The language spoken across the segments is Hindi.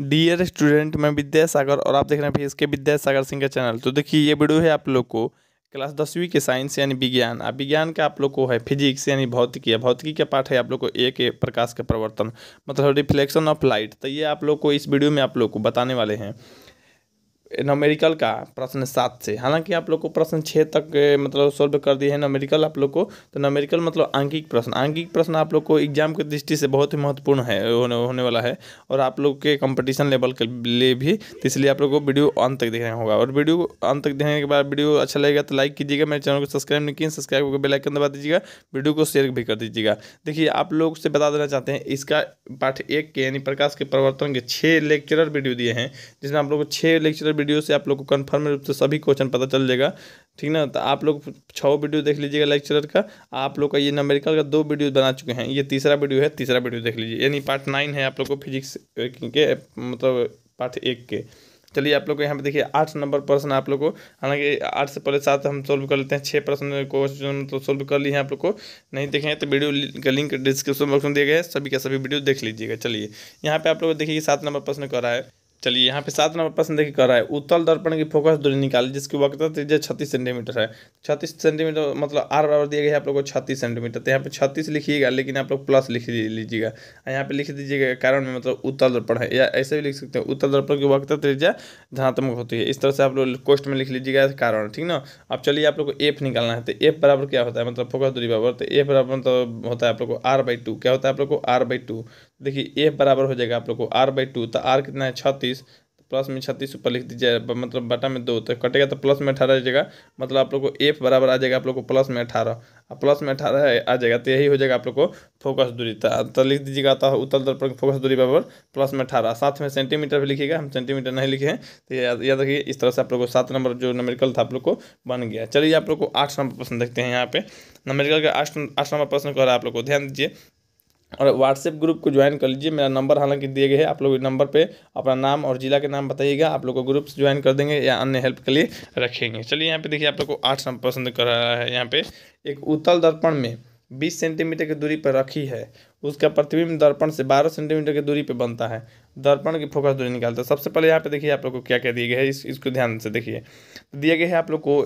डियर स्टूडेंट मैं विद्यासागर और आप देख रहे हैं फिर इसके विद्यासागर सिंह का चैनल तो देखिए ये वीडियो है आप लोग को क्लास दसवीं के साइंस यानी विज्ञान अब विज्ञान का आप लोग को है फिजिक्स यानी भौतिकी भौतिकी का पाठ है आप लोग को एक प्रकाश का प्रवर्तन मतलब रिफ्लेक्शन ऑफ लाइट तो ये आप लोग को इस वीडियो में आप लोग को बताने वाले हैं नमेरिकल का प्रश्न सात से हालांकि आप लोग को प्रश्न छः तक मतलब सॉल्व कर दिए हैं नमेरिकल आप लोग को तो नमेरिकल मतलब आंकिक प्रश्न आंकिक प्रश्न आप लोग को एग्जाम की दृष्टि से बहुत ही महत्वपूर्ण है होने होने वाला है और आप लोग के कंपटीशन लेवल के लिए भी तो इसलिए आप लोग को वीडियो अंत तक देखना होगा और वीडियो अंत तक देखने के बाद वीडियो अच्छा लगेगा तो लाइक कीजिएगा मेरे चैनल को सब्सक्राइब नहीं किए सब्सक्राइब करके बेलाइकन दबा दीजिएगा वीडियो को शेयर भी कर दीजिएगा देखिए आप लोग से बता देना चाहते हैं इसका पाठ एक के यानी प्रकाश के प्रवर्तन के छः लेक्चरर वीडियो दिए हैं जिसमें आप लोग को छः लेक्चरर वीडियो से आप लोग को कन्फर्म रूप से सभी क्वेश्चन पता चल जाएगा ठीक ना तो आप लोग छो वीडियो देख लीजिएगा लेक्चरर का आप लोग का ये नमेरिकल का दो वीडियो बना चुके हैं ये तीसरा वीडियो है तीसरा वीडियो देख लीजिए यानी पार्ट नाइन है आप लोग को फिजिक्स के मतलब पार्ट एक के चलिए आप लोग को यहाँ पे देखिए आठ नंबर प्रश्न आप लोग को हालांकि आठ से पहले सात हम सोल्व कर लेते हैं छः प्रश्न क्वेश्चन तो सोल्व कर लिए हैं आप लोग को नहीं हैं तो वीडियो का लिंक डिस्क्रिप्शन बॉक्स में दिया गया है सभी का सभी वीडियो देख लीजिएगा चलिए यहाँ पे आप लोग देखिए सात नंबर प्रश्न कर रहा है चलिए यहाँ पे सात नंबर प्रश्न देखिए कर रहा है उत्तल दर्पण की फोकस दूरी निकाली जिसकी वक्त त्रिज्या छत्तीस सेंटीमीटर है छत्तीस सेंटीमीटर मतलब आर बराबर दिया गया है आप लोग को छत्तीस सेंटीमीटर तो यहाँ पे छत्तीस लिखिएगा लेकिन आप लोग प्लस लिख लीजिएगा यहाँ पे लिख दीजिएगा कारण में मतलब उत्तल दर्पण है या ऐसे भी लिख सकते हैं उत्तल दर्पण की वक्त त्रिज्या धनात्मक होती है इस तरह से आप लोग कोस्ट में लिख लीजिएगा कारण ठीक ना अब चलिए आप लोग को एफ निकालना है तो एफ बराबर क्या होता है मतलब फोकस दूरी बराबर तो एफ बराबर मतलब होता है आप लोग को आर बाई टू क्या होता है आप लोग को आर बाई टू देखिए ए बराबर हो जाएगा आप लोग को आर बाई टू तो आर कितना है छत्तीस प्लस तो में छत्तीस ऊपर लिख दीजिए मतलब बटा में दो तो कटेगा तो प्लस में अठारह जाएगा मतलब आप लोग को एफ बराबर आ जाएगा आप लोग को प्लस में अठारह और प्लस में अठारह आ जाएगा तो यही हो जाएगा आप लोग को फोकस दूरी तो, तो लिख दीजिएगा तो उत्तल दर पर फोकस दूरी बराबर प्लस में अठारह साथ में सेंटीमीटर भी लिखिएगा हम सेंटीमीटर नहीं लिखे तो याद रखिए इस तरह से आप लोग को सात नंबर जो नमेरिकल था आप लोग को बन गया चलिए आप लोग को आठ नंबर प्रश्न देखते हैं यहाँ पे नमेरिकल का आठ आठ नंबर प्रश्न कह रहा है आप लोग को ध्यान दीजिए और व्हाट्सएप ग्रुप को ज्वाइन कर लीजिए मेरा नंबर हालांकि दिए गए हैं आप लोग नंबर पे अपना नाम और जिला के नाम बताइएगा आप लोग को ग्रुप ज्वाइन कर देंगे या अन्य हेल्प के लिए रखेंगे चलिए यहाँ पे देखिए आप लोग को आठ नंबर पसंद कर रहा है यहाँ पे एक उत्तल दर्पण में बीस सेंटीमीटर की दूरी पर रखी है उसका प्रतिबिंब दर्पण से बारह सेंटीमीटर की दूरी पर बनता है दर्पण की फोकस दूरी निकालता है सबसे पहले यहाँ पे देखिए आप लोग को क्या क्या दिया गया है इस इसको ध्यान से देखिए दिया गया है आप लोग को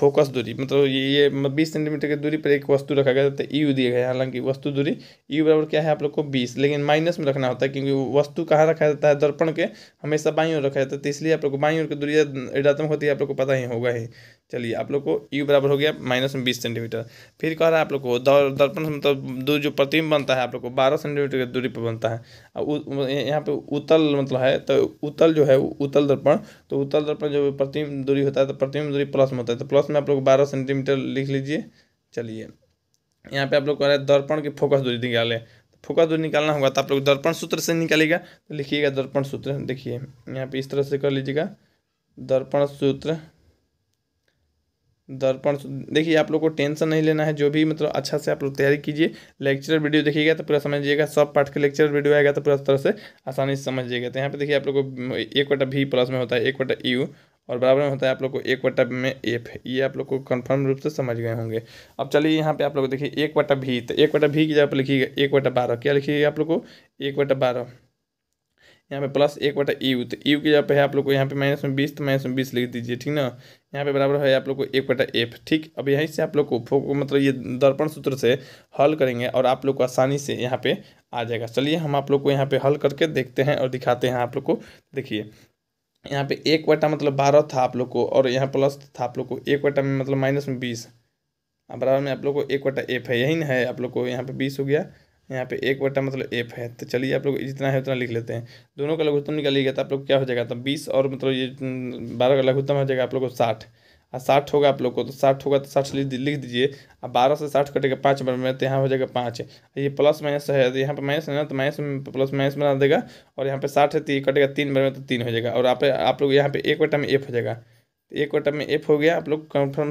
फोकस दूरी मतलब ये ये बीस सेंटीमीटर की दूरी पर एक वस्तु रखा गया था तो यू दिया गया है हालांकि वस्तु दूरी यू बराबर क्या है आप लोग को बीस लेकिन माइनस में रखना होता है क्योंकि वस्तु कहाँ रखा जाता है दर्पण के हमेशा बाई ओर रखा जाता है तो इसलिए आप लोग को बाई ओर की दूरी ऋणात्मक होती है आप लोग को पता ही होगा ही चलिए आप लोग को यू बराबर हो गया माइनस में बीस सेंटीमीटर फिर कह रहा है आप लोग को दर्पण मतलब दूर जो प्रतिम बनता है आप लोग को बारह सेंटीमीटर की दूरी पर बनता है यहाँ पर तो उतल मतलब है तो उतल जो है उतल दर्पण तो उतल दर्पण जो प्रतिम दूरी होता है तो प्रतिम दूरी प्लस में होता है तो प्लस में आप लोग बारह सेंटीमीटर लिख लीजिए चलिए यहाँ पे आप लोग कह रहे हैं दर्पण की फोकस दूरी निकालें तो फोकस दूरी निकालना होगा तो आप लोग दर्पण सूत्र से निकालेगा तो लिखिएगा दर्पण सूत्र देखिए यहाँ पे इस तरह से कर लीजिएगा दर्पण सूत्र दर्पण देखिए आप लोग को टेंशन नहीं लेना है जो भी मतलब अच्छा से आप लोग तैयारी कीजिए लेक्चर वीडियो देखिएगा तो पूरा समझिएगा सब पार्ट का लेक्चर वीडियो आएगा तो पूरा तरह से आसानी से समझिएगा तो यहाँ पे देखिए आप लोग को एक वटा भी प्लस में होता है एक वटा यू और बराबर में होता है आप लोग को एक वटा में एफ ये आप लोग को कन्फर्म रूप से समझ गए होंगे अब चलिए यहाँ पे आप लोग देखिए एक वटा भी तो एक वटा भी की जगह पर लिखिएगा एक वटा बारह क्या लिखिएगा आप लोग को एक वटा बारह यहाँ पे प्लस एक वटा यू तो यू की जगह पे है आप लोग को यहाँ पे माइनस में बीस तो माइनस में बीस लिख दीजिए ठीक ना यहाँ पे बराबर है आप लोग को एक बटा एफ ठीक अब यहीं से आप लोग को मतलब ये दर्पण सूत्र से हल करेंगे और आप लोग को आसानी से यहाँ पे आ जाएगा चलिए हम आप लोग को यहाँ पे हल करके देखते हैं और दिखाते हैं आप लोग को देखिए यहाँ पे एक बटा मतलब बारह था आप लोग को और यहाँ प्लस था आप लोग को एक बटा में मतलब माइनस में बीस बराबर में आप लोग को एक बटा एफ है यही ना है आप लोग को यहाँ पे बीस हो गया यहाँ पे एक बटा मतलब एफ है तो चलिए आप लोग जितना है उतना लिख लेते हैं दोनों का लघुत्तम निकालिएगा तो आप लोग क्या हो जाएगा तो बीस और मतलब ये हम्म, बारह का लघुत्तम हो जाएगा आप लोग को साठ और साठ होगा आप लोग को तो साठ होगा तो साठ लिख दीजिए अब बारह से साठ कटेगा पाँच बार में तो यहाँ हो जाएगा पाँच ये प्लस माइनस है तो यहाँ पर माइनस है ना तो माइनस में प्लस माइनस बना देगा और यहाँ पे साठ है तो ये कटेगा तीन बार में तो तीन हो जाएगा और आप आप लोग यहाँ पे एक बटा में एफ हो जाएगा तो एक बटा में एफ हो गया आप लोग कन्फर्म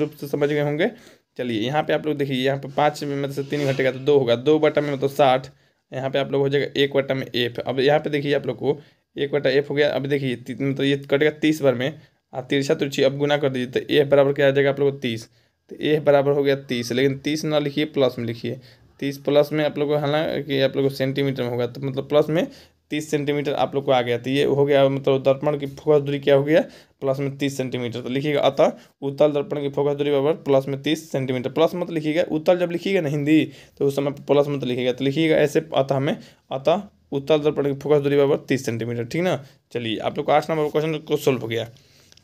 रूप से समझ गए होंगे चलिए यहाँ पे आप लोग देखिए यहाँ पे पाँच में मतलब तीन घटेगा तो दो होगा दो बटा में मतलब साठ यहाँ पे आप लोग हो जाएगा एक बटा में एफ अब यहाँ पे देखिए आप लोग को एक बटा एफ हो गया अब देखिए मतलब ये कटेगा तीस बार में आप तिरछा तुरछी अब गुना कर दीजिए तो एफ बराबर क्या आ जाएगा आप लोग को तीस तो एफ बराबर हो गया तीस लेकिन तीस ना लिखिए प्लस में लिखिए तीस प्लस में आप लोग को हालांकि आप लोग को सेंटीमीटर में होगा तो मतलब प्लस में तीस सेंटीमीटर आप लोग को आ गया तो ये हो गया मतलब दर्पण की फोकस दूरी क्या हो गया प्लस में तीस सेंटीमीटर तो लिखिएगा अतः उत्तल दर्पण की फोकस दूरी बराबर प्लस में तीस सेंटीमीटर प्लस मत लिखिएगा उत्तल जब लिखिएगा ना हिंदी तो उस समय प्लस मत लिखिएगा तो लिखिएगा ऐसे अतः हमें अतः उत्तल दर्पण की फोकस दूरी बराबर तीस सेंटीमीटर ठीक ना चलिए आप लोग को आठ नंबर क्वेश्चन को सोल्व हो गया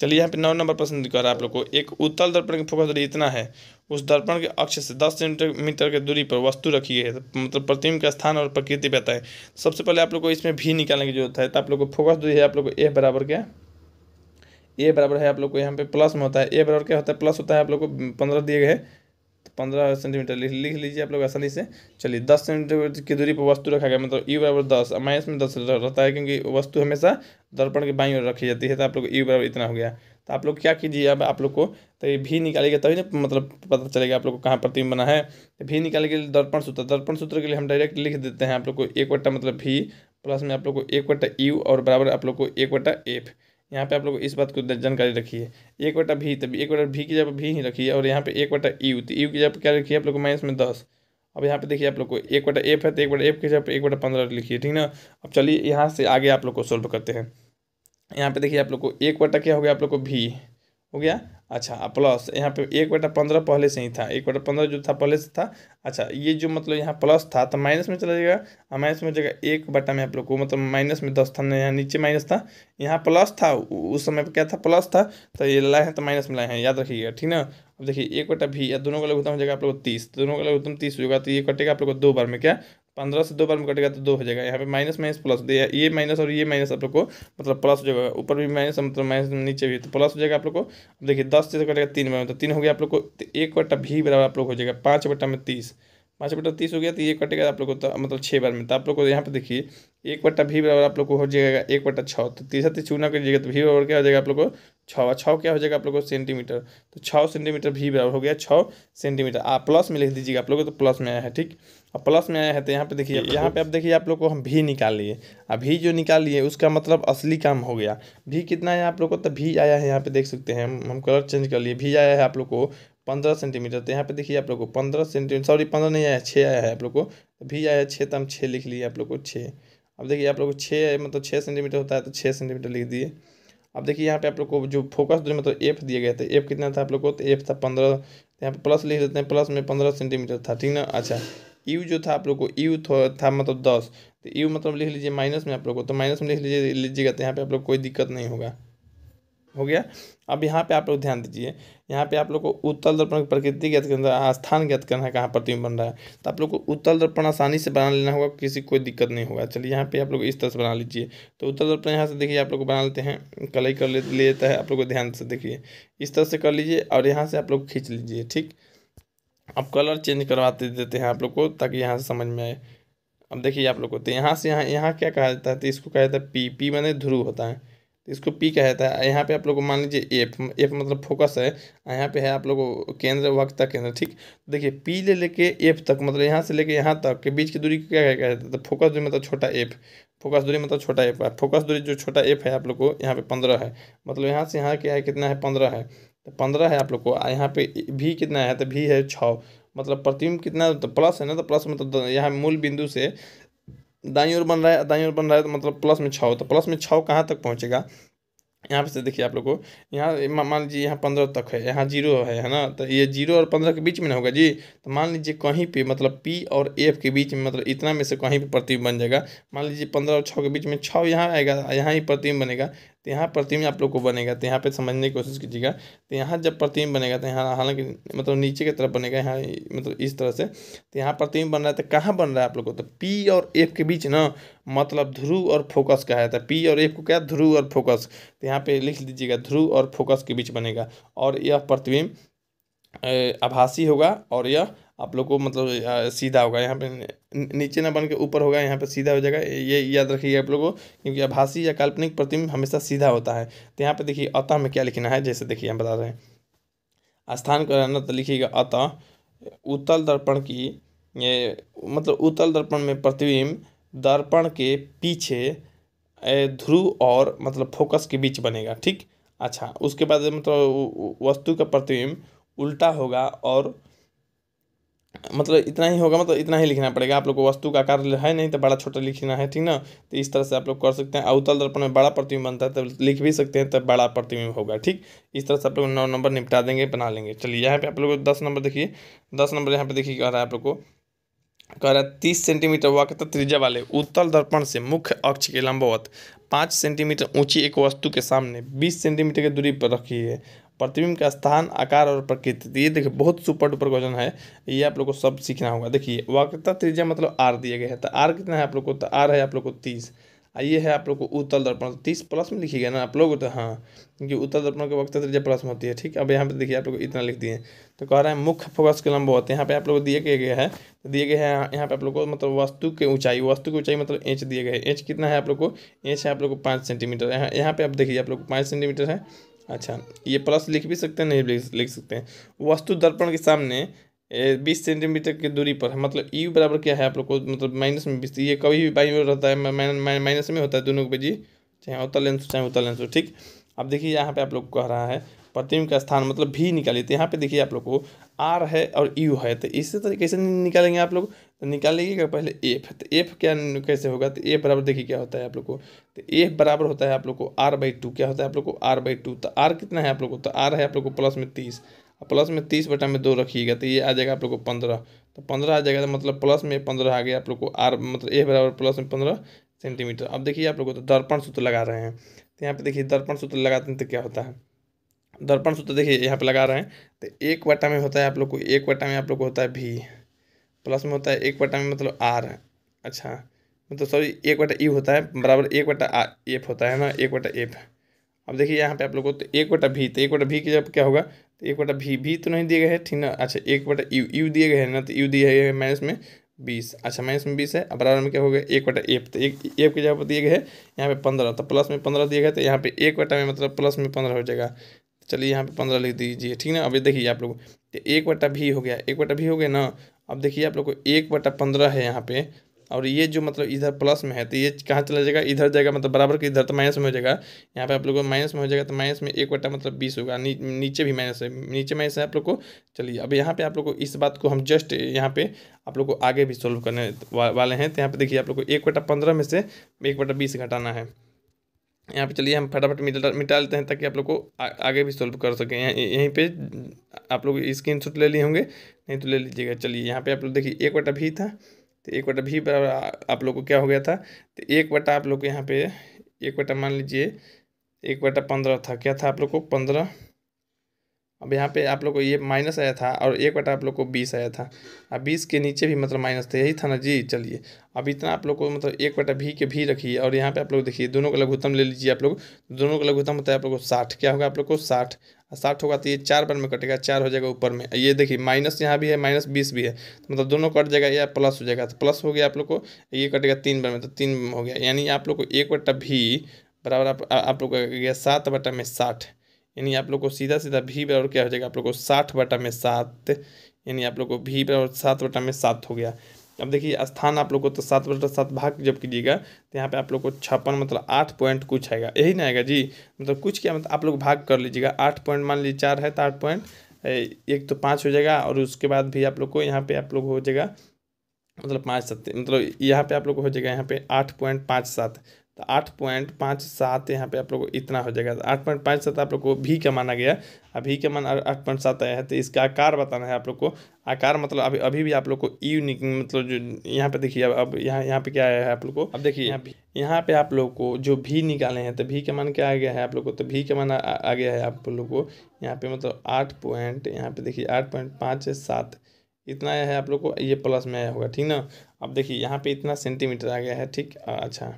चलिए यहाँ पे नौ नंबर प्रश्न कर रहा है आप लोग को एक उत्तल दर्पण की फोकस दूरी इतना है उस दर्पण के अक्ष से दस सेंटीमीटर के दूरी पर वस्तु रखी है मतलब प्रतिम का स्थान और प्रकृति है सबसे पहले आप लोग को इसमें भी निकालने की जरूरत है तो आप लोग को फोकस दूरी है आप लोग को ए बराबर क्या ए बराबर है आप लोग को यहाँ पे प्लस में होता है ए बराबर क्या होता है प्लस होता है आप लोग को पंद्रह दिए गए तो पंद्रह सेंटीमीटर लिख लिख लीजिए आप लोग आसानी से चलिए दस सेंटीमीटर की दूरी पर वस्तु रखा गया मतलब यू e बराबर दस माइनस में दस रहता है क्योंकि वस्तु हमेशा दर्पण के बाई ओर रखी जाती है तो आप लोग यू e बराबर इतना हो गया तो आप लोग क्या कीजिए अब आप लोग को तो ये भी निकालेगा तभी ना मतलब पता चलेगा आप लोग को कहाँ प्रतिम बना है तो भी निकालने के लिए दर्पण सूत्र दर्पण सूत्र के लिए हम डायरेक्ट लिख देते हैं आप लोग को एक वट्टा मतलब भी प्लस में आप लोग को एक वट्टा यू और बराबर आप लोग को एक वट्टा एफ यहाँ पे आप लोग इस बात को जानकारी रखिए एक बटा भी तभी एक बटा भी की जगह भी ही रखिए और यहाँ पे एक वटा यू तो यू की जगह क्या रखिए आप लोग को माइनस में दस अब यहाँ पे देखिए आप लोग को एक बटा एफ है तो एक बटा एफ की जब एक बटा पंद्रह लिखिए ठीक ना अब चलिए यहाँ से आगे आप लोग को सोल्व करते हैं यहाँ पे देखिए आप लोग को एक वटा क्या हो गया आप लोग को भी हो गया अच्छा प्लस यहाँ पे एक बटा पंद्रह पहले से ही था एक बटा पंद्रह जो था पहले से था अच्छा ये जो मतलब यहाँ प्लस था तो माइनस में चला जाएगा और माइनस में जाएगा एक बटा में आप लोग को मतलब माइनस में दस था यहाँ नीचे माइनस था यहाँ प्लस था उस समय पर क्या था प्लस था तो ये लाए हैं तो माइनस में लाए हैं याद रखिएगा ठीक ना अब देखिए एक बटा भी या दोनों का लगभग हो जाएगा आप लोग को तीस दोनों का लगभग तीस होगा तो ये कटेगा आप लोग को दो बार में क्या पंद्रह से दो बार में कटेगा तो दो हो जाएगा यहाँ पे माइनस माइनस प्लस दिया ये माइनस और ये माइनस आप लोग को मतलब प्लस हो जाएगा ऊपर भी माइनस मतलब माइनस नीचे भी तो प्लस हो जाएगा आप लोग को देखिए दस से कटेगा तीन बार में तो तीन हो गया आप लोग को तो एक बट्टा भी बराबर आप लोग हो जाएगा पाँच बट्टा में तीस पाँच बट्टा तीस हो गया तो ये कटेगा आप लोग को तो मतलब छः बार में तो आप लोग को यहाँ पे देखिए एक बट्टा भी बराबर आप लोग को हो जाएगा एक बट्टा छः तो तीसरा तीस चूना करिएगा तो भी बराबर क्या हो जाएगा आप लोग को छः छः क्या हो जाएगा आप लोगों को सेंटीमीटर तो छः सेंटीमीटर भी बराबर हो गया छः सेंटीमीटर आप प्लस में लिख दीजिएगा आप लोगों को तो प्लस में आया है ठीक और प्लस में आया है तो यहाँ पे देखिए यहाँ पे आप देखिए आप लोग को हम भी निकाल लिए अब भी जो निकाल लिए उसका मतलब असली काम हो गया भी कितना है आप लोग को तो भी आया है यहाँ पे देख सकते हैं हम हम कलर चेंज कर लिए भी आया है आप लोग को पंद्रह सेंटीमीटर तो यहाँ पे देखिए आप लोग को पंद्रह सेंटीमीटर सॉरी पंद्रह नहीं आया छः आया है आप लोग को तो भी आया है छः तो हम छः लिख लिए आप लोग को छः अब देखिए आप लोग को छः मतलब छः सेंटीमीटर होता है तो छः सेंटीमीटर लिख दिए अब देखिए यहाँ पे आप लोग को जो फोकस दूरी मतलब एफ दिए गए थे एफ कितना था आप लोग को तो एफ था पंद्रह यहाँ पे प्लस लिख देते हैं प्लस में पंद्रह सेंटीमीटर था ठीक ना अच्छा यू जो था आप लोग को यू था मतलब दस तो यू मतलब लिख लीजिए माइनस में आप लोग को तो माइनस में लिख लीजिए लीजिएगा तो यहाँ पे आप लोग कोई दिक्कत नहीं होगा हो गया अब यहाँ पे आप लोग ध्यान दीजिए यहाँ पे आप लोग को उत्तल दर्पण की प्रकृति ज्ञात करना स्थान ज्ञात करना है कहाँ प्रतिबिंब बन रहा है तो आप लोग को उत्तल दर्पण आसानी से बना लेना होगा किसी कोई दिक्कत नहीं होगा चलिए यहाँ पे आप लोग इस तरह से बना लीजिए तो उत्तल दर्पण यहाँ से देखिए आप लोग बना लेते हैं कलई कर लेता है आप लोग को ध्यान से देखिए इस तरह से कर लीजिए और यहाँ से आप लोग खींच लीजिए ठीक अब कलर चेंज करवाते देते हैं आप लोग को ताकि यहाँ से समझ में आए अब देखिए आप लोग को तो यहाँ से यहाँ यहाँ क्या कहा जाता है तो इसको कहा जाता है पी पी मैंने ध्रुव होता है तो इसको पी कहता है यहाँ पे आप लोग को मान लीजिए एफ एफ मतलब फोकस है यहाँ पे है आप लोग केंद्र वक्त केंद्र ठीक तो देखिए पी ले लेके एफ तक मतलब यहाँ से लेके यहाँ तक के बीच की दूरी को क्या कहा है तो फोकस दूरी मतलब छोटा एफ फोकस दूरी मतलब छोटा एफ है फोकस दूरी जो छोटा एफ है आप लोग को यहाँ पे पंद्रह है मतलब यहाँ से यहाँ क्या है कितना है पंद्रह है तो पंद्रह है आप लोग को यहाँ पे भी कितना है तो भी है छः मतलब प्रतिम कितना तो प्लस है ना तो प्लस मतलब यहाँ मूल बिंदु से दाई और बन रहा है दाई और बन रहा है तो मतलब प्लस में छः तो प्लस में छः कहाँ तक पहुँचेगा यहाँ पे से देखिए आप लोग को यहाँ मान लीजिए यहाँ पंद्रह तक है यहाँ जीरो है है ना तो ये जीरो और पंद्रह के बीच में ना होगा जी तो मान लीजिए कहीं पे मतलब पी और एफ के बीच में मतलब इतना में से कहीं पे प्रतिबिंब बन जाएगा मान लीजिए पंद्रह और छः के बीच में छः यहाँ आएगा यहाँ ही प्रतिबिंब बनेगा तो यहाँ प्रतिम आप लोग को बनेगा तो यहाँ पे समझने की कोशिश कीजिएगा तो यहाँ जब प्रतिम बनेगा तो यहाँ हालांकि मतलब नीचे की तरफ बनेगा यहाँ मतलब इस तरह से तो यहाँ प्रतिम बन रहा है तो कहाँ बन रहा है आप लोग को तो पी और एफ के बीच ना मतलब ध्रुव और फोकस का है तो पी और एफ को क्या ध्रुव और फोकस तो यहाँ पे लिख लीजिएगा ध्रुव और फोकस के बीच बनेगा और यह प्रतिबिंब आभासी होगा और यह आप लोग को मतलब सीधा होगा यहाँ पे नीचे ना बन के ऊपर होगा यहाँ पे सीधा हो जाएगा ये याद रखिएगा आप लोगों को क्योंकि आभासी या काल्पनिक प्रतिम हमेशा सीधा होता है तो यहाँ पे देखिए अतः में क्या लिखना है जैसे देखिए हम बता रहे हैं स्थान का रहना तो लिखिएगा अतः उत्तल दर्पण की ये मतलब उत्तल दर्पण में प्रतिबिंब दर्पण के पीछे ध्रुव और मतलब फोकस के बीच बनेगा ठीक अच्छा उसके बाद मतलब वस्तु का प्रतिबिंब उल्टा होगा और मतलब इतना ही होगा मतलब इतना ही लिखना पड़ेगा आप लोग को वस्तु का आकार है नहीं तो बड़ा छोटा लिखना है ठीक ना तो इस तरह से आप लोग कर सकते हैं अवतल दर्पण में बड़ा प्रतिबिंब बनता है तो लिख भी सकते हैं तो बड़ा प्रतिबिंब होगा ठीक इस तरह से आप लोग नौ नंबर निपटा देंगे बना लेंगे चलिए यहाँ पे आप लोग दस नंबर देखिए दस नंबर यहाँ पे देखिए कह रहा है आप लोग को कह रहा है तीस सेंटीमीटर हुआ करता त्रिज्या वाले उत्तल दर्पण से मुख्य अक्ष के लंबवत पाँच सेंटीमीटर ऊंची एक वस्तु के सामने बीस सेंटीमीटर की दूरी पर रखी है प्रतिबिंब का स्थान आकार और प्रकृति ये देखिए बहुत सुपर डुपर क्वेश्चन है ये आप लोग को सब सीखना होगा देखिए वक्रता त्रिज्या मतलब आर दिया गया है तो आर कितना है आप लोग को तो आर है आप लोग को तीस ये है आप लोग को उत्तल दर्पण तीस प्लस में लिखिएगा ना आप लोग तो हाँ क्योंकि उत्तल दर्पण के वक्त त्रिज्या प्लस में होती है ठीक अब यहाँ पे देखिए आप लोग इतना लिख दिए तो कह रहे हैं मुख्य फोकस के लंबा होते हैं यहाँ पे आप लोग दिए गए गए है तो दिए गए हैं यहाँ पे आप लोग को मतलब वस्तु की ऊंचाई वस्तु की ऊंचाई मतलब एच दिए गए एच कितना है आप लोग को एच है आप लोग को पाँच सेंटीमीटर यहाँ पे आप देखिए आप लोग को पाँच सेंटीमीटर है अच्छा ये प्लस लिख भी सकते हैं नहीं लिख लिख सकते हैं वस्तु दर्पण के सामने बीस सेंटीमीटर की दूरी पर है मतलब यू e बराबर क्या है आप लोग को मतलब माइनस में बीस ये कभी भी बाई में रहता है माइनस में होता है दोनों के जी चाहे उत्तर लेंस चाहे उत्तर लेंस ठीक अब देखिए यहाँ पे आप लोग कह रहा है प्रतिबिंब का स्थान मतलब भी निकालिए तो यहाँ पे देखिए आप लोग को आर है और यू है तो इसी तरीके से निकालेंगे आप लोग तो निकालिएगा पहले एफ तो एफ क्या कैसे होगा तो एफ बराबर देखिए क्या होता है आप लोग को तो एफ बराबर होता है आप लोग को आर बाई टू क्या होता है आप लोग को आर बाई टू तो आर कितना है आप लोग को तो आर है आप लोग को प्लस में तीस प्लस में तीस बटा में दो रखिएगा तो ये आ जाएगा आप लोग को पंद्रह तो पंद्रह आ जाएगा तो मतलब प्लस में पंद्रह आ गया आप लोग को आर मतलब ए बराबर प्लस में पंद्रह सेंटीमीटर अब देखिए आप लोग को तो दर्पण सूत्र लगा रहे हैं तो यहाँ पे देखिए दर्पण सूत्र लगाते हैं तो क्या होता है दर्पण सूत्र देखिए यहाँ पे लगा रहे हैं तो एक वटा में होता है आप लोग को एक वटा में आप लोग को होता है भी प्लस में होता है एक वटा में मतलब आर अच्छा मतलब सॉरी एक वटा ई होता है बराबर एक वटा एफ होता है ना एक वटा एफ अब देखिए यहाँ पे आप लोग को तो एक वटा भी तो एक वटा भी के जब क्या होगा तो एक वटा भी भी तो नहीं दिए गए ठीक ना अच्छा एक वटा यू यू दिए गए हैं ना तो यू दिए गए हैं माइनस में बीस अच्छा माइनस में बीस है अब बराबर में क्या हो गया एक वटा एफ तो एक एफ के जगह पर दिए गए हैं यहाँ पे पंद्रह तो प्लस में पंद्रह दिए गए तो यहाँ पे एक वटा में मतलब प्लस में पंद्रह हो जाएगा चलिए यहाँ पे पंद्रह लिख दीजिए ठीक ना अभी देखिए आप लोग एक बटा भी हो गया एक बटा भी हो गया ना अब देखिए आप लोग को एक बटा पंद्रह है यहाँ पे और ये जो मतलब इधर प्लस में है तो ये कहाँ चला जाएगा इधर जाएगा मतलब बराबर के इधर तो माइनस में हो जाएगा यहाँ पे आप लोग को माइनस में हो जाएगा तो माइनस में एक बटा मतलब बीस होगा नी, नीचे भी माइनस है नीचे माइनस है आप लोग को चलिए अब यहाँ पे आप लोग को इस बात को हम जस्ट यहाँ पे आप लोग को आगे भी सॉल्व करने वाले हैं तो यहाँ पे देखिए आप लोग को एक बटा पंद्रह में से एक बटा बीस घटाना है यहाँ पे चलिए हम फटाफट मिटा मिटा लेते हैं ताकि आप लोग को आ, आगे भी सॉल्व कर सकें यहीं पे आप लोग स्क्रीन शॉट ले लिए होंगे नहीं तो ले लीजिएगा चलिए यहाँ पे आप लोग देखिए एक बटा भी था तो एक बटा भी बराबर आप लोग को क्या हो गया था तो एक बटा आप लोग को यहाँ पे एक बटा मान लीजिए एक बटा पंद्रह था क्या था आप लोग को पंद्रह अब यहाँ पे आप लोग को ये माइनस आया था और एक बटा आप लोग को बीस आया था अब बीस के नीचे भी मतलब माइनस था यही था ना जी चलिए अब इतना आप लोग को मतलब एक बटा भी के भी रखिए और यहाँ पे आप लोग देखिए दोनों का लघुत्तम ले लीजिए आप लोग दोनों का लघुत्तम होता है आप लोग को साठ क्या होगा आप लोग को साठ साठ होगा तो ये चार बार में कटेगा चार हो जाएगा ऊपर में ये देखिए माइनस यहाँ भी है माइनस बीस भी है तो मतलब दोनों कट जाएगा या प्लस हो जाएगा तो प्लस हो गया आप लोग को ये कटेगा तीन बार में तो तीन हो गया यानी आप लोग को एक बटा भी बराबर आप आप लोग का गया सात बटा में साठ यानी आप लोग को सीधा सीधा भी बराबर क्या हो जाएगा आप लोग को साठ बटा में सात यानी आप लोग को भी बराबर सात बटा में सात हो गया अब देखिए स्थान आप लोग को तो सात बटा सात भाग जब कीजिएगा तो यहाँ पे आप लोग को छप्पन मतलब आठ पॉइंट कुछ आएगा यही ना आएगा जी मतलब कुछ क्या मतलब आप लोग भाग कर लीजिएगा आठ पॉइंट मान लीजिए चार है तो आठ पॉइंट एक तो पाँच हो जाएगा और उसके बाद भी आप लोग को यहाँ पे आप लोग हो जाएगा मतलब पाँच सत्य मतलब यहाँ पे आप लोग को हो जाएगा यहाँ पे आठ पॉइंट पाँच सात तो आठ पॉइंट पाँच सात यहाँ पे आप लोग को इतना हो जाएगा आठ पॉइंट पाँच सात आप लोग को भी का माना गया अभी का मान आठ पॉइंट सात आया है तो इसका आकार बताना है आप लोग को आकार मतलब अभी अभी भी आप लोग को ई यूनिक मतलब जो यहाँ पे देखिए अब अब यहाँ यहाँ पे क्या आया है आप लोग को अब देखिए यहाँ यहाँ पे आप लोग को जो भी निकाले हैं तो भी का मान क्या आ गया है आप लोग को तो भी का मान आ गया है आप लोग को यहाँ पे मतलब आठ पॉइंट यहाँ पे देखिए आठ पॉइंट पाँच सात इतना आया है आप लोग को ये प्लस में आया होगा ठीक ना अब देखिए यहाँ पे इतना सेंटीमीटर आ गया है ठीक अच्छा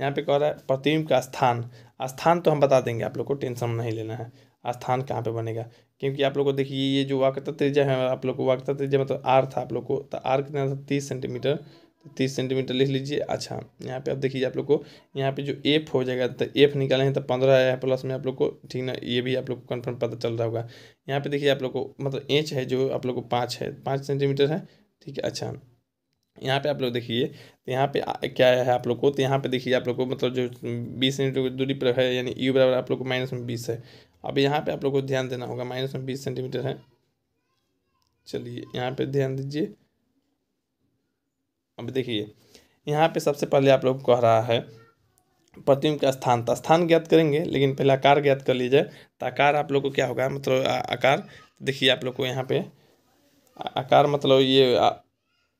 यहाँ पे कह रहा है प्रतिबिंब का स्थान स्थान तो हम बता देंगे आप लोग को टेंशन नहीं लेना है स्थान कहाँ पे बनेगा क्योंकि आप लोग को देखिए ये जो वाक्य त्रिज्या है आप लोग को वाकता त्रिज्या मतलब आर था आप लोग को तो आर कितना था तीस सेंटीमीटर तो तीस सेंटीमीटर लिख लीजिए अच्छा यहाँ पे आप देखिए आप लोग को यहाँ पे जो एफ हो जाएगा तो एफ हैं तो पंद्रह है प्लस में आप लोग को ठीक ना ये भी आप लोग को कन्फर्म पता चल रहा होगा यहाँ पे देखिए आप लोग को मतलब एच है जो आप लोग को पाँच है पाँच सेंटीमीटर है ठीक है अच्छा यहाँ पे आप लोग देखिए तो यहाँ पे क्या है आप लोग को तो यहाँ पे देखिए आप लोग को मतलब जो बीस सेंटीमीटर की दूरी पर है यानी यू बराबर आप लोग को माइनस में बीस है अब यहाँ पे आप लोग को ध्यान देना होगा माइनस में बीस सेंटीमीटर है चलिए यहाँ पे ध्यान दीजिए अब देखिए यहाँ पे सबसे पहले आप लोग कह रहा है प्रतिम का स्थान तो स्थान ज्ञात करेंगे लेकिन पहले आकार ज्ञात कर लीजिए तो आकार आप लोग को क्या होगा मतलब आकार देखिए आप लोग को यहाँ पे आकार मतलब ये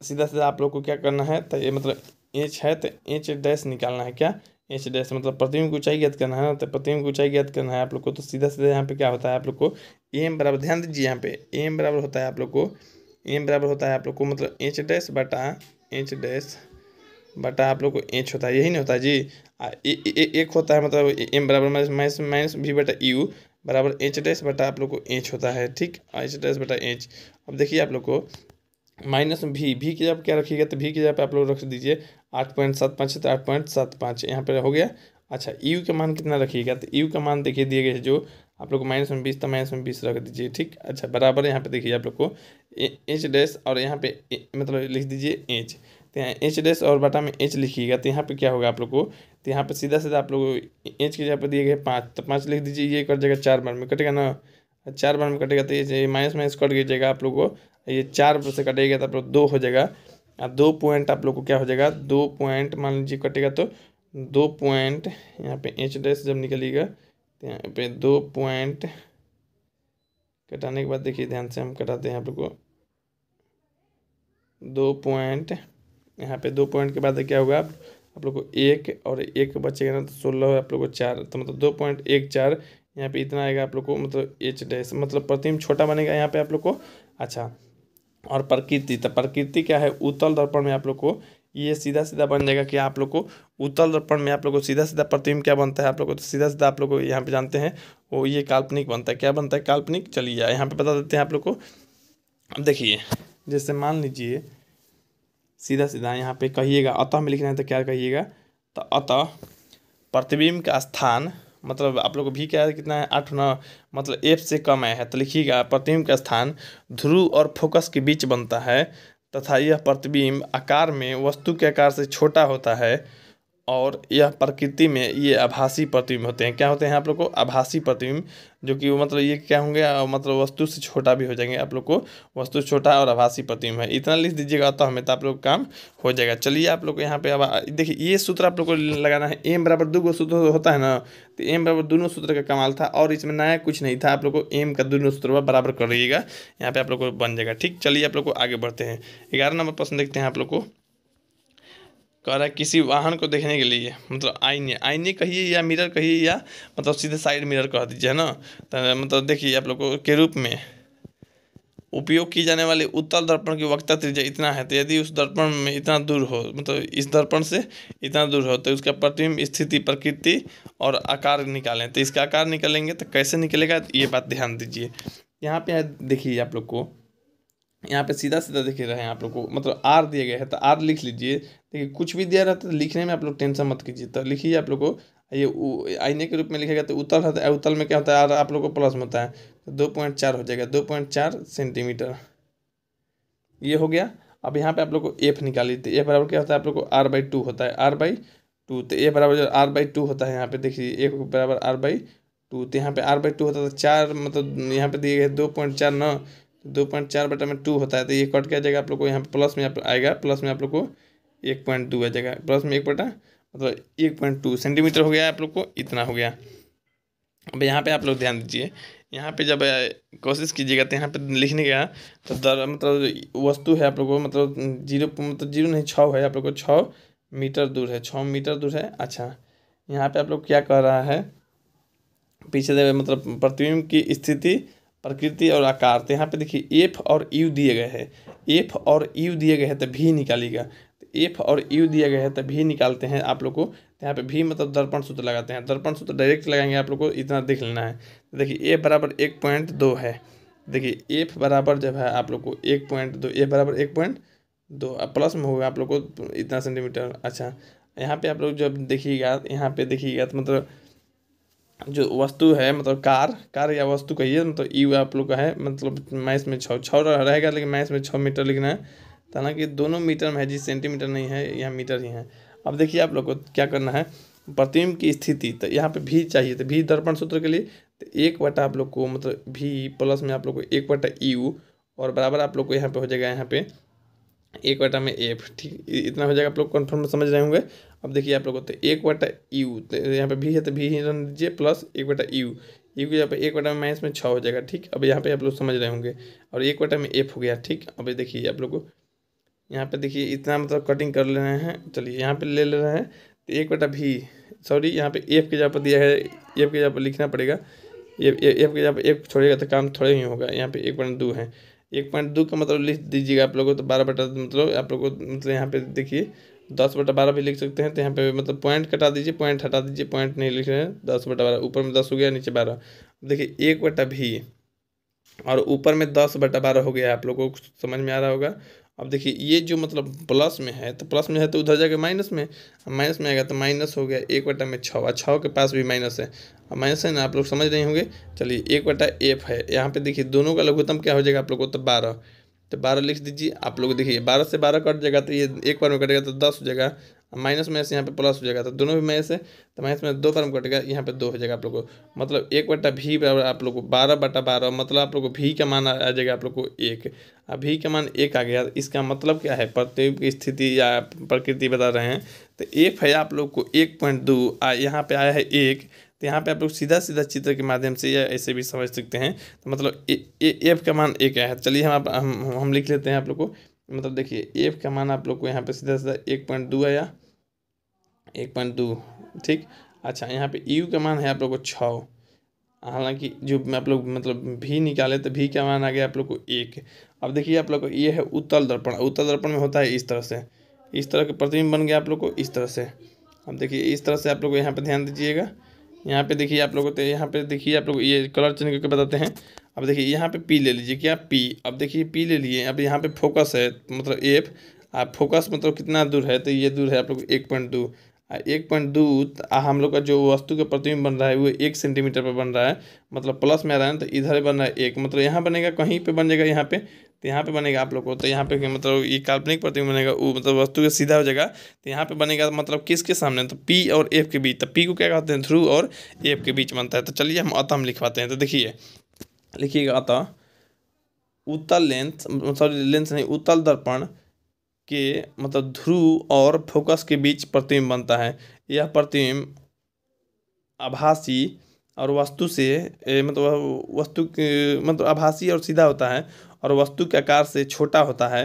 सीधा सीधा आप लोग को क्या करना है तो ये मतलब एच है तो एच डैश निकालना है क्या एच डैश मतलब प्रतिबिंब की ऊंचाई ज्ञात करना है ना तो प्रतिबिंब की ऊंचाई ज्ञात करना है आप लोग को तो सीधा सीधा यहाँ पे क्या होता है आप लोग को एम बराबर ध्यान दीजिए यहाँ पे एम बराबर होता है आप लोग को एम बराबर होता है आप लोग को मतलब एच डैश बटा एच डैश बटा आप लोग को एच होता है यही नहीं होता जी ए, एक होता है मतलब एम बराबर माइनस माइनस भी बटा यू बराबर एच डैश बटा आप लोग को एच होता है ठीक एच डैश बटा एच अब देखिए आप लोग को माइनस में भी भी की जगह क्या रखिएगा तो भी की जगह पे आप लोग रख दीजिए आठ पॉइंट सात पाँच है तो आठ पॉइंट सात पाँच यहाँ पर हो गया अच्छा यू का मान कितना रखिएगा तो यू का मान देखिए दिए गए जो आप लोग को माइनस में बीस तो माइनस में बीस रख दीजिए ठीक अच्छा बराबर यहाँ पे देखिए आप लोग को एच डैश और यहाँ पे मतलब लिख दीजिए एच तो यहाँ एच डैश और बटा में एच लिखिएगा तो यहाँ पे क्या होगा आप लोग को तो यहाँ पे सीधा सीधा आप लोग एच के जगह पर दिए गए पाँच तो पाँच लिख दीजिए ये कट जाएगा चार बार में कटेगा ना चार बार में कटेगा तो ये माइनस माइनस कट जाएगा आप लोग को ये चार से कटेगा तो आप लोग दो हो जाएगा दो पॉइंट आप लोग को क्या हो जाएगा दो पॉइंट मान लीजिए कटेगा तो दो पॉइंट यहाँ पे एच डैश जब निकलेगा तो यहाँ पे दो पॉइंट कटाने के बाद देखिए ध्यान से हम कटाते हैं आप लोग को दो पॉइंट यहाँ पे दो पॉइंट के बाद क्या होगा आप लोग को एक और एक बचेगा ना तो सोलह आप लोग को चार तो मतलब दो पॉइंट एक चार यहाँ पे इतना आएगा आप लोग को मतलब एच डैश मतलब प्रतिम छोटा बनेगा यहाँ पे आप लोग को अच्छा और प्रकृति तो प्रकृति क्या है उत्तल दर्पण में आप लोग को ये सीधा सीधा बन जाएगा कि आप लोग को उत्तल दर्पण में आप लोग को सीधा सीधा प्रतिबिंब क्या बनता है आप लोग को तो सीधा सीधा आप लोग को यहाँ पे जानते हैं वो ये काल्पनिक बनता है क्या बनता है काल्पनिक चलिए यहाँ पे बता देते हैं आप लोग को अब देखिए जैसे मान लीजिए सीधा सीधा यहाँ पे कहिएगा अतः में लिखना है तो क्या कहिएगा तो अतः प्रतिबिंब का स्थान मतलब आप लोग भी क्या है कितना है आठ नौ मतलब एफ से कम आया है तो लिखिएगा प्रतिबिंब का स्थान ध्रुव और फोकस के बीच बनता है तथा यह प्रतिबिंब आकार में वस्तु के आकार से छोटा होता है और यह प्रकृति में ये आभासी प्रतिबिंब होते हैं क्या होते हैं आप लोग को आभासी प्रतिबिंब जो कि वो मतलब ये क्या होंगे मतलब वस्तु से छोटा भी हो जाएंगे आप लोग को वस्तु छोटा और आभासी प्रतिबिंब है इतना लिख दीजिएगा तो हमें तो आप लोग काम हो जाएगा चलिए आप लोग को यहाँ पे अब देखिए ये सूत्र आप लोग को लगाना है एम बराबर दो सूत्र तो होता है ना तो एम बराबर दोनों सूत्र का कमाल था और इसमें नया कुछ नहीं था आप लोग को एम का दोनों सूत्र बराबर कर लीजिएगा यहाँ पर आप लोग को बन जाएगा ठीक चलिए आप लोग को आगे बढ़ते हैं ग्यारह नंबर प्रश्न देखते हैं आप लोग को कह रहा है किसी वाहन को देखने के लिए मतलब आईने आईने कहिए या मिरर कहिए या मतलब सीधे साइड मिरर कह दीजिए है ना तो मतलब देखिए आप लोगों के रूप में उपयोग की जाने वाली उत्तल दर्पण की वक्ता त्रिज्या इतना है तो यदि उस दर्पण में इतना दूर हो मतलब इस दर्पण से इतना दूर हो तो उसका प्रतिबिंब स्थिति प्रकृति और आकार निकालें तो इसका आकार निकालेंगे तो कैसे निकलेगा ये बात ध्यान दीजिए यहाँ पे देखिए आप लोग को यहाँ पे सीधा सीधा देख रहे हैं आप लोग को मतलब आर दिया गया है तो आर लिख लीजिए देखिए कुछ भी दिया रहता है तो लिखने में आप लोग टेंशन मत कीजिए तो लिखिए आप लोग को ये आईने के रूप में लिखा गया तो उतल रहता है उतल में क्या होता है आर आप लोग को प्लस में होता है तो दो पॉइंट चार हो जाएगा दो पॉइंट चार सेंटीमीटर ये हो गया अब यहाँ पे आप लोग को एफ निकाली तो ए बराबर क्या होता है आप लोग को आर बाई टू होता है आर बाई टू तो ए बराबर जो आर बाई टू होता है यहाँ पे देखिए ए बराबर आर बाई टू तो यहाँ पे आर बाई टू होता है तो चार मतलब यहाँ पे दिए गए दो पॉइंट चार नौ दो पॉइंट चार बटा में टू होता है तो ये कट किया जाएगा आप लोग को यहाँ पे प्लस में आप आएगा प्लस में आप लोग को एक पॉइंट टू आ जाएगा प्लस में एक बटा मतलब एक पॉइंट टू सेंटीमीटर हो गया आप लोग को इतना हो गया अब यहाँ पे आप लोग ध्यान दीजिए यहाँ पे जब कोशिश कीजिएगा तो यहाँ पे लिखने का तो दर मतलब वस्तु है आप लोग को मतलब जीरो मतलब जीरो नहीं छः है आप लोग को छः मीटर दूर है छः मीटर दूर है अच्छा यहाँ पर आप लोग क्या कह रहा है पीछे मतलब प्रतिबिंब की स्थिति प्रकृति और आकार तो यहाँ पे देखिए एफ और यू दिए गए हैं एफ और यू दिए गए हैं तो भी निकालिएगा तो एफ और यू दिए गए हैं तो भी निकालते हैं आप लोग को तो यहाँ पे भी मतलब दर्पण सूत्र लगाते हैं दर्पण सूत्र डायरेक्ट लगाएंगे आप लोग को इतना देख लेना है तो देखिए ए बराबर एक पॉइंट दो है देखिए एफ बराबर जब है आप लोग को एक पॉइंट दो ए बराबर एक पॉइंट दो प्लस में होगा आप लोग को इतना सेंटीमीटर अच्छा यहाँ पे आप लोग जब देखिएगा यहाँ पे देखिएगा तो मतलब जो वस्तु है मतलब कार कार या वस्तु कहिए मतलब ई आप लोग का है मतलब मैथ में छः छः रहेगा लेकिन मैथ में छः मीटर लिखना है हालांकि दोनों मीटर में है जी सेंटीमीटर नहीं है यहाँ मीटर ही है अब देखिए आप लोग को क्या करना है प्रतिम्ब की स्थिति तो यहाँ पे भी चाहिए तो भी दर्पण सूत्र के लिए तो एक वटा आप लोग को मतलब भी प्लस में आप लोग को एक वटा यू और बराबर आप लोग को यहाँ पे हो जाएगा यहाँ पे एक वाटा में एफ ठीक इतना हो जाएगा आप लोग कन्फर्म समझ रहे होंगे अब देखिए आप लोग तो एक वाटा यू तो यहाँ पे भी है तो भी ही रन दीजिए प्लस एक वाटा यू यू के यहाँ पे एक वाटा में माइनस में छः हो जाएगा ठीक अब यहाँ पे आप लोग समझ रहे होंगे और एक वाटा में एफ हो गया ठीक अब देखिए आप लोग को यहाँ पे देखिए इतना मतलब कटिंग कर ले रहे हैं चलिए यहाँ पे ले ले रहे हैं तो एक वाटा भी सॉरी यहाँ पे एफ के जगह पर दिया है एफ के जहाँ पर लिखना पड़ेगा एफ के जहाँ पर एफ छोड़ेगा तो काम थोड़े ही होगा यहाँ पे एक वाटा दो है एक पॉइंट दो का मतलब लिख दीजिएगा आप लोगों तो बारह बटा मतलब आप लोगों को मतलब यहाँ पे देखिए दस बटा बारह भी लिख सकते हैं तो यहाँ पे मतलब पॉइंट कटा दीजिए पॉइंट हटा दीजिए पॉइंट नहीं लिख रहे हैं दस बटा बारह ऊपर में दस हो गया नीचे बारह देखिए एक बटा भी और ऊपर में दस बटा बारह हो गया आप लोगों को समझ में आ रहा होगा अब देखिए ये जो मतलब प्लस में है तो प्लस में है तो उधर जाके माइनस में माइनस में आएगा तो माइनस हो गया एक वटा में छः छः के पास भी माइनस है अब माइनस है ना आप लोग समझ रहे होंगे चलिए एक बटा एफ है यहाँ पे देखिए दोनों का लघुत्तम क्या हो जाएगा आप लोग को तो बारह तो बारह लिख दीजिए आप लोग देखिए बारह से बारह कट जाएगा तो ये एक बार में कटेगा तो दस हो जाएगा माइनस माइनस यहाँ पे प्लस हो जाएगा तो दोनों भी माइनस है तो माइनस में दो कर्म कटेगा यहाँ पे दो हो जाएगा आप लोग को मतलब एक बट्टा भी बराबर आप लोग को बारह बटा बारह मतलब आप लोग को भी का मान आ जाएगा आप लोग को एक अब भी का मान एक आ गया इसका मतलब क्या है प्रत्येक की स्थिति या प्रकृति बता रहे हैं तो एक है आप लोग को एक पॉइंट दो यहाँ पर आया है एक तो यहाँ पे आप लोग सीधा सीधा चित्र के माध्यम से या ऐसे भी समझ सकते हैं तो मतलब ए, ए, एफ का मान एक है चलिए हम आप हम, हम लिख लेते हैं आप लोग को मतलब देखिए एफ का मान आप लोग को यहाँ पे सीधा सीधा एक पॉइंट दो आया एक पॉइंट दो ठीक अच्छा यहाँ पे यू का मान है आप लोग को छ हालांकि जो आप लोग मतलब भी निकाले तो भी क्या मान आ गया आप लोग को एक अब देखिए आप लोग को ये है उत्तल दर्पण उत्तल दर्पण में होता है इस तरह से इस तरह के प्रतिबिंब बन गया आप लोग को इस तरह से अब देखिए इस तरह से आप लोग यहाँ पर ध्यान दीजिएगा यहाँ पे देखिए आप लोगों को तो यहाँ पे देखिए आप लोग ये कलर चेंज करके बताते हैं अब देखिए यहाँ पे पी ले लीजिए क्या पी अब देखिए पी ले लिए अब यहाँ पे फोकस है तो मतलब एफ आप फोकस मतलब कितना दूर है तो ये दूर है आप लोग एक पॉइंट दो एक पॉइंट दो तो हम लोग का जो वस्तु का प्रतिबिंब बन रहा है वो एक सेंटीमीटर पर बन रहा है मतलब प्लस में आ रहा है तो इधर बन रहा है एक मतलब यहाँ बनेगा कहीं पर बन जाएगा यहाँ पे तो यहाँ पे बनेगा आप लोग को तो यहाँ पे मतलब ये काल्पनिक प्रतिबिंब बनेगा वो मतलब वस्तु का सीधा हो जाएगा तो यहाँ पे बनेगा मतलब किसके सामने तो पी और एफ के बीच तो पी को क्या कहते हैं थ्रू और एफ के बीच बनता है तो चलिए हम अतम लिखवाते हैं तो देखिए लिखिएगा अतः उत्तल लेंथ सॉरी लेंथ नहीं उत्तल दर्पण के मतलब ध्रुव और फोकस के बीच प्रतिबिंब बनता है यह प्रतिबिंब आभासी और वस्तु से ए, मतलब वस्तु मतलब आभासी और सीधा होता है और वस्तु के आकार से छोटा होता है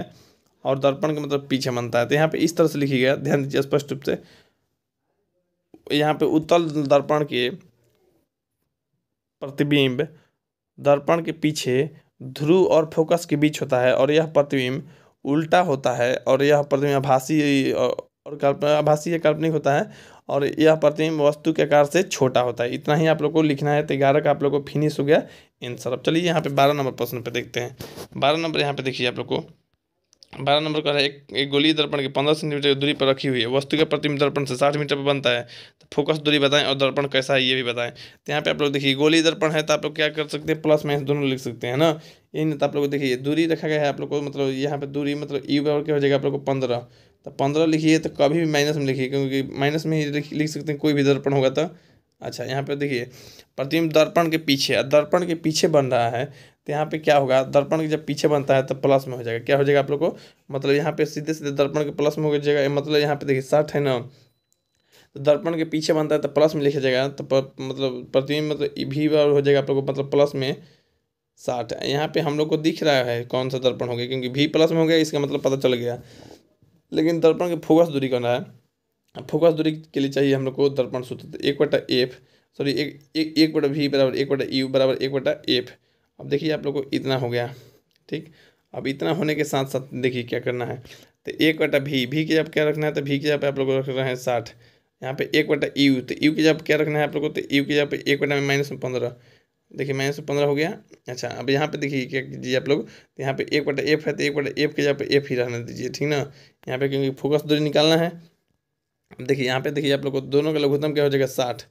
और दर्पण के मतलब पीछे बनता है तो यहाँ पे इस तरह से लिखी गया ध्यान दीजिए स्पष्ट रूप से यहाँ पे उत्तल दर्पण के प्रतिबिंब दर्पण के पीछे ध्रुव और फोकस के बीच होता है और यह प्रतिबिंब उल्टा होता है और यह प्रतिबिंब आभासी और कल्पना आभासी या काल्पनिक होता है और यह प्रतिबिंब वस्तु के आकार से छोटा होता है इतना ही आप लोग को लिखना है तो ग्यारह का आप लोग को फिनिश हो गया आंसर अब चलिए यहाँ पे बारह नंबर प्रश्न पे देखते हैं बारह नंबर यहाँ पे देखिए आप लोग को बारह नंबर का है एक, एक गोली दर्पण के पंद्रह सेंटीमीटर की दूरी पर रखी हुई है वस्तु के प्रतिम दर्पण से साठ मीटर पर बनता है तो फोकस दूरी बताएं और दर्पण कैसा है ये भी बताएं तो यहाँ पे आप लोग देखिए गोली दर्पण है तो आप लोग क्या कर सकते हैं प्लस माइनस दोनों लिख सकते हैं ना इन तो आप लोग देखिए दूरी रखा गया है आप लोग को मतलब यहाँ पर दूरी मतलब यू e बराबर क्या हो जाएगा आप लोग को पंद्रह तो पंद्रह लिखिए तो कभी भी माइनस में लिखिए क्योंकि माइनस में ही लिख सकते हैं कोई भी दर्पण होगा तो अच्छा यहाँ पर देखिए प्रतिम दर्पण के पीछे दर्पण के पीछे बन रहा है तो यहाँ पे क्या होगा दर्पण के जब पीछे बनता है तब प्लस में हो जाएगा क्या हो जाएगा आप लोग को मतलब यहाँ पे सीधे सीधे दर्पण के प्लस में हो जाएगा मतलब यहाँ पे देखिए साठ है ना तो दर्पण के पीछे बनता है तो प्लस में लिखा जाएगा तो मतलब प्रतिबिंब मतलब भी हो जाएगा आप लोग को मतलब प्लस में साठ यहाँ पे हम लोग को दिख रहा है कौन सा दर्पण हो गया क्योंकि भी प्लस में हो गया इसका मतलब पता चल गया लेकिन दर्पण के फोकस दूरी करना है फोकस दूरी के लिए चाहिए हम लोग को दर्पण सूत्र एक बटा एफ सॉरी एक एक बटा वी बराबर एक बटा यू बराबर एक बटा एफ अब देखिए आप लोग को इतना हो गया ठीक अब इतना होने के साथ साथ देखिए क्या करना है तो एक बटा भी भी की जब क्या रखना है तो भी की जब आप लोग रख रहे हैं साठ यहाँ पे एक बटा यू तो यू की जब क्या रखना है आप लोग को तो यू की जब एक बटा में माइनस में पंद्रह देखिए माइनस में पंद्रह हो गया अच्छा अब यहाँ पे देखिए क्या कीजिए आप लोग तो यहाँ पे एक बटा एफ है तो एक बटा एफ के जब पे एफ ही रहने दीजिए ठीक ना यहाँ पे क्योंकि फोकस दूरी निकालना है देखिए यहाँ पे देखिए आप लोग को दोनों का लघुत्तम क्या हो जाएगा साठ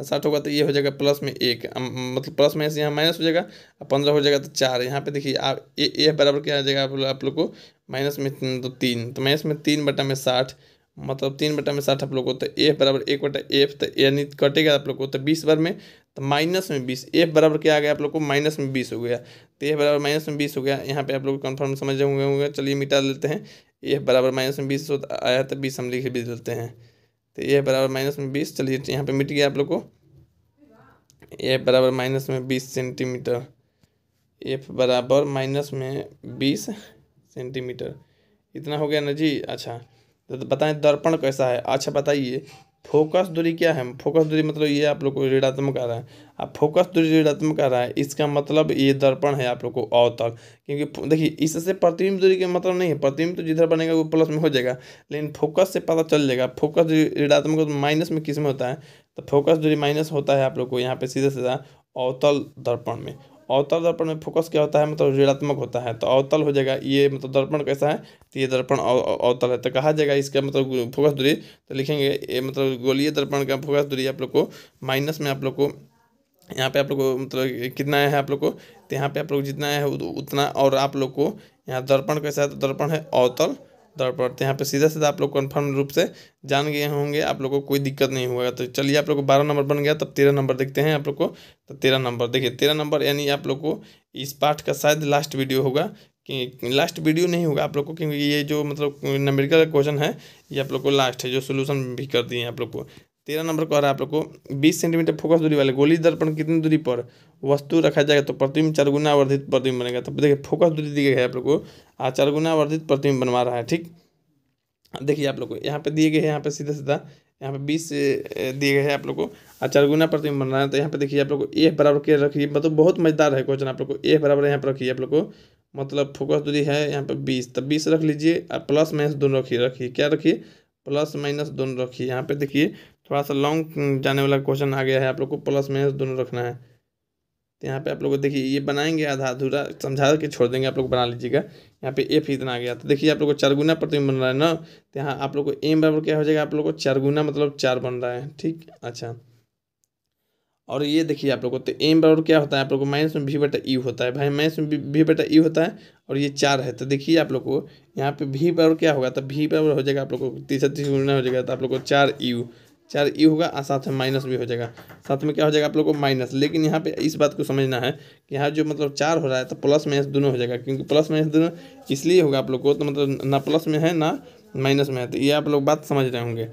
हाँ, साठ होगा तो ये हो जाएगा प्लस में एक मतलब प्लस में यहाँ माइनस हो जाएगा और पंद्रह हो जाएगा तो चार यहाँ पे देखिए आप ए ए बराबर क्या आ जाएगा आप, आप लोग को माइनस में तो तीन तो माइनस में तीन बटा में साठ मतलब तीन बटा में साठ आप लोग को तो ए बराबर एक बटा एफ तो यानी कटेगा आप लोग को तो बीस बार में तो माइनस में बीस एफ बराबर क्या आ गया आप लोग को माइनस में बीस हो गया तो ए बराबर माइनस में बीस हो गया यहाँ पे आप लोग कन्फर्म समझ होंगे होंगे चलिए मिटा लेते हैं एफ बराबर माइनस में बीस तो आया तो बीस हम लिख भी देते हैं तो ए बराबर माइनस में बीस चलिए यहाँ पे मिट गया आप लोग को ये बराबर माइनस में बीस सेंटीमीटर एफ बराबर माइनस में बीस सेंटीमीटर इतना हो गया ना जी अच्छा तो बताएं दर्पण कैसा है अच्छा बताइए फोकस दूरी क्या है फोकस दूरी मतलब ये आप लोग को ऋणात्मक आ रहा है अब फोकस दूरी ऋणात्मक आ रहा है इसका मतलब ये दर्पण है आप लोग को अवतल क्योंकि देखिए इससे प्रतिबिंब दूरी का मतलब नहीं है प्रतिबिंब तो जिधर बनेगा वो प्लस में हो जाएगा लेकिन फोकस से पता चल जाएगा फोकस ऋणात्मक तो माइनस में किस में होता है तो फोकस दूरी माइनस होता है आप लोग को यहाँ पे सीधा सीधा अवतल दर्पण में अवतल दर्पण में फोकस क्या होता है मतलब ऋणात्मक होता है तो अवतल हो जाएगा ये मतलब दर्पण कैसा है तो ये दर्पण अवतल है तो कहा जाएगा इसका मतलब फोकस दूरी तो लिखेंगे ये मतलब गोलीय दर्पण का फोकस दूरी आप लोग को माइनस में आप लोग को यहाँ पे आप लोग को मतलब कितना है आप लोग को तो यहाँ पे आप लोग जितना है उतना और आप लोग को यहाँ दर्पण कैसा है तो दर्पण है अवतल दौड़ पड़ते हैं यहाँ पे सीधा सीधा आप लोग कन्फर्म रूप से जान गए होंगे आप लोग को कोई दिक्कत नहीं होगा तो चलिए आप लोग को बारह नंबर बन गया तब तेरह नंबर देखते हैं आप लोग को तो तेरह नंबर देखिए तेरह नंबर यानी आप लोग को इस पार्ट का शायद लास्ट वीडियो होगा कि लास्ट वीडियो नहीं होगा आप लोग को क्योंकि ये जो मतलब नमेरिकल क्वेश्चन है ये आप लोग को लास्ट है जो सोल्यूशन भी कर दिए हैं आप लोग को तेरह नंबर कह रहा है आप लोग को बीस सेंटीमीटर फोकस दूरी वाले गोली दर्पण कितनी दूरी पर वस्तु रखा जाएगा तो प्रतिबिंब चार गुना वर्धित प्रतिबिंब बनेगा तो देखिए फोकस दूरी दी गई है आप लोग को आ चार गुना वर्धित प्रतिबिंब बनवा रहा है ठीक देखिए आप लोग को यहाँ पे दिए गए हैं यहाँ पे सीधा सीधा यहाँ पे बीस दिए गए हैं आप लोग को और चार गुना प्रतिबिंब बन रहा है तो यहाँ पे देखिए आप लोग को ए बराबर के रखिए मतलब बहुत मजेदार है क्वेश्चन आप लोग को ए बराबर यहाँ पर रखिए आप लोग को मतलब फोकस दूरी है यहाँ पे बीस तो बीस रख लीजिए और प्लस माइनस दोनों रखिए रखिए क्या रखिए प्लस माइनस दोनों रखिए यहाँ पे देखिए थोड़ा सा लॉन्ग जाने वाला क्वेश्चन आ गया है आप लोग को प्लस माइनस दोनों रखना है तो यहाँ पे आप लोग देखिए ये बनाएंगे आधा अधूरा समझा के छोड़ देंगे आप लोग बना लीजिएगा यहाँ पे एफ इतना आ गया तो देखिए आप लोग को चार गुना बन रहा है ना तो यहाँ आप लोग को एम बराबर क्या हो जाएगा आप लोग को चार गुना मतलब चार बन रहा है ठीक अच्छा और ये देखिए आप लोग को तो एम बराबर क्या होता है आप लोग को माइनस में भी बटा ई होता है भाई माइनस में भी बटा ई होता है और ये चार है तो देखिए आप लोग को यहाँ पे भी बराबर क्या होगा तो भी बराबर हो जाएगा आप लोग को तीसरा तीस गुना हो जाएगा तो आप लोग को चार यू चार ई होगा और साथ में माइनस भी हो जाएगा साथ में क्या हो जाएगा आप लोग को माइनस लेकिन यहाँ पे इस बात को समझना है कि यहाँ जो मतलब चार हो रहा है तो प्लस माइनस दोनों हो जाएगा क्योंकि प्लस माइनस दोनों इसलिए होगा आप लोग को तो मतलब ना प्लस में है ना माइनस में है तो ये आप लोग बात समझ रहे होंगे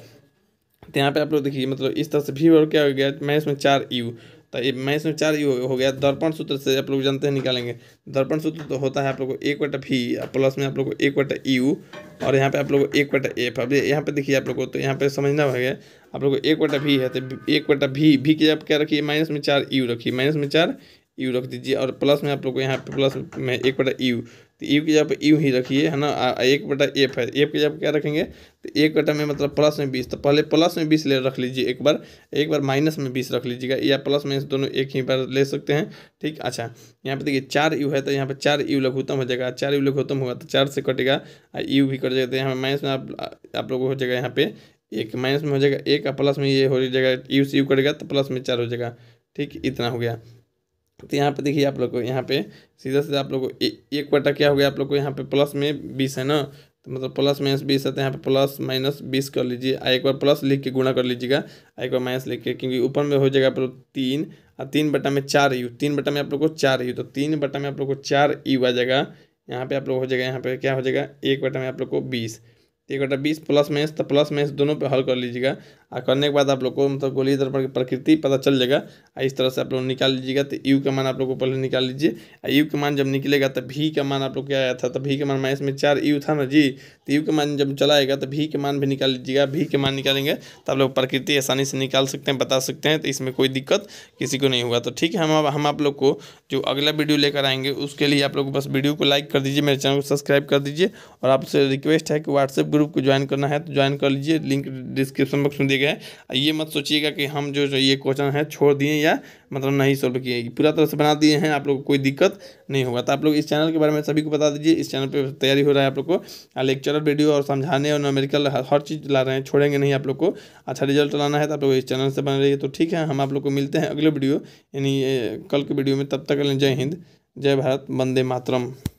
तो यहाँ पे आप लोग देखिए मतलब इस तरह से भी और क्या हो गया माइनस में चार यू तो ये में चार यू हो गया दर्पण सूत्र से आप लोग जानते हैं निकालेंगे दर्पण सूत्र तो होता है आप लोगों को एक वटा फी प्लस में आप लोग को एक वटा यू और यहाँ पे आप लोगों को एक वटा एफ अब यहाँ पे देखिए आप लोग को तो यहाँ पे समझना होगा आप लोग को एक वटा भी है तो एक वटा भी भी की आप क्या रखिए माइनस में चार यू रखिए माइनस में चार यू रख दीजिए और प्लस में आप लोग को यहाँ पे प्लस में एक बटा यू तो यू e की जगह पर यू e ही रखिए है ना एक बटा एफ है एफ की जगह क्या रखेंगे तो एक बटा में मतलब प्लस में बीस तो पहले प्लस में बीस ले रख लीजिए एक बार एक बार माइनस में बीस रख लीजिएगा या प्लस माइनस दोनों एक ही बार ले सकते हैं ठीक अच्छा यहाँ पे देखिए चार यू है तो यहाँ पे चार यू लघुतम हो जाएगा चार यू लघुतम होगा तो चार से कटेगा यू भी कट जाएगा तो यहाँ माइनस में आप आप लोगों को हो जाएगा यहाँ पे एक माइनस में हो जाएगा एक प्लस में ये हो जाएगा यू से यू कटेगा तो प्लस में चार हो जाएगा ठीक इतना हो गया तो यहाँ पे देखिए आप लोग को यहाँ पे सीधा सीधा आप लोग को एक बटा क्या हो गया आप लोग को यहाँ पे प्लस में बीस है ना तो मतलब प्लस माइनस बीस है तो यहाँ पे प्लस माइनस बीस कर लीजिए एक बार प्लस लिख के गुणा कर लीजिएगा एक बार माइनस लिख के क्योंकि ऊपर में हो जाएगा आप लोग तीन और तीन बटा में चार यू तीन बटा में आप लोग को चार यू तो तीन बटा में आप लोग को चार यू आ जाएगा यहाँ पे आप लोग हो जाएगा यहाँ पे क्या हो जाएगा एक बटा में आप लोग को बीस तो एक बटा बीस प्लस माइनस तो प्लस माइनस दोनों पे हल कर लीजिएगा और करने के बाद आप लोग को मतलब गोली इधर पर प्रकृति पता चल जाएगा और इस तरह से आप लोग निकाल लीजिएगा तो यू तो का मान आप लोग को पहले निकाल लीजिए और यू का मान जब निकलेगा तो भी का मान आप लोग क्या आया था तो भी का मान माइनस में चार यू था ना जी तो यू का मान जब चला आएगा तो भी के मान भी निकाल लीजिएगा भी के मान निकालेंगे तो आप लोग प्रकृति आसानी से निकाल सकते हैं बता सकते हैं तो इसमें कोई दिक्कत किसी को नहीं होगा तो ठीक है हम हम आप लोग को जो अगला वीडियो लेकर आएंगे उसके लिए आप लोग बस वीडियो को लाइक कर दीजिए मेरे चैनल को सब्सक्राइब कर दीजिए और आपसे रिक्वेस्ट है कि व्हाट्सएप ग्रुप को ज्वाइन करना है तो ज्वाइन कर लीजिए लिंक डिस्क्रिप्शन बॉक्स में दिए गए ये मत सोचिएगा कि हम जो ये क्वेश्चन है छोड़ दिए या मतलब नहीं सॉल्व किए पूरा तरह से बना दिए हैं आप लोग को कोई दिक्कत नहीं होगा तो आप लोग इस चैनल के बारे में सभी को बता दीजिए इस चैनल पर तैयारी हो रहा है आप लोग को लेक्चर वीडियो और समझाने और नोमेरिकल हर चीज़ ला रहे हैं छोड़ेंगे नहीं आप लोग को अच्छा रिजल्ट लाना है तो आप लोग इस चैनल से बने रहिए तो ठीक है हम आप लोग को मिलते हैं अगले वीडियो यानी कल के वीडियो में तब तक जय हिंद जय भारत वंदे मातरम